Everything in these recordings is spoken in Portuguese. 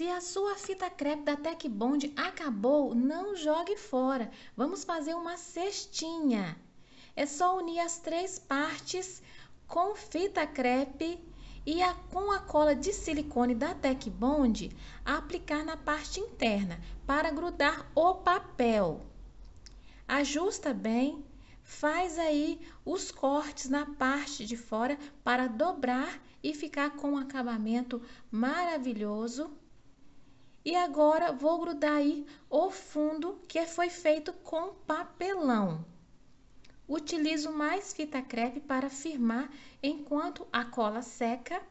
Se a sua fita crepe da Tec Bond acabou, não jogue fora. Vamos fazer uma cestinha. É só unir as três partes com fita crepe e a, com a cola de silicone da Tec Bond aplicar na parte interna para grudar o papel. Ajusta bem, faz aí os cortes na parte de fora para dobrar e ficar com um acabamento maravilhoso. E agora vou grudar aí o fundo que foi feito com papelão. Utilizo mais fita crepe para firmar enquanto a cola seca.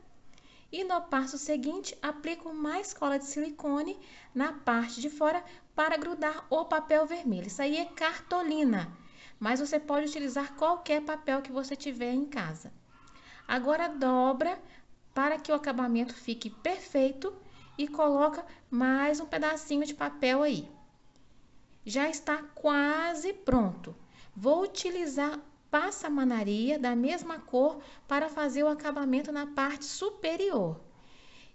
E no passo seguinte, aplico mais cola de silicone na parte de fora para grudar o papel vermelho. Isso aí é cartolina, mas você pode utilizar qualquer papel que você tiver em casa. Agora dobra para que o acabamento fique perfeito e coloca mais um pedacinho de papel aí. Já está quase pronto. Vou utilizar passamanaria da mesma cor para fazer o acabamento na parte superior.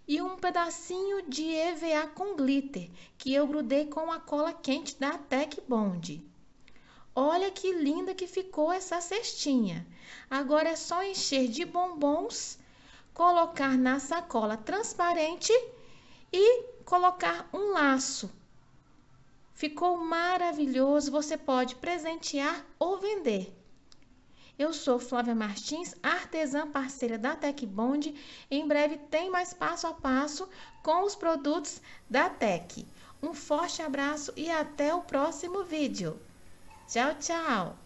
E um pedacinho de EVA com glitter, que eu grudei com a cola quente da Tech Bond. Olha que linda que ficou essa cestinha. Agora é só encher de bombons, colocar na sacola transparente e colocar um laço. Ficou maravilhoso, você pode presentear ou vender. Eu sou Flávia Martins, artesã parceira da Tec Bond. Em breve tem mais passo a passo com os produtos da Tec. Um forte abraço e até o próximo vídeo. Tchau, tchau!